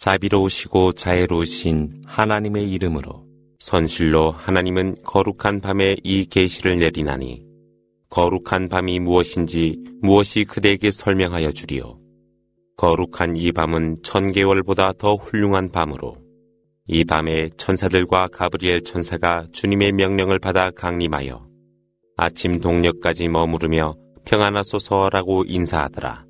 자비로우시고 자애로우신 하나님의 이름으로 선실로 하나님은 거룩한 밤에 이 계시를 내리나니 거룩한 밤이 무엇인지 무엇이 그대에게 설명하여 주리오 거룩한 이 밤은 천개월보다 더 훌륭한 밤으로 이 밤에 천사들과 가브리엘 천사가 주님의 명령을 받아 강림하여 아침 동녘까지 머무르며 평안하소서라고 인사하더라.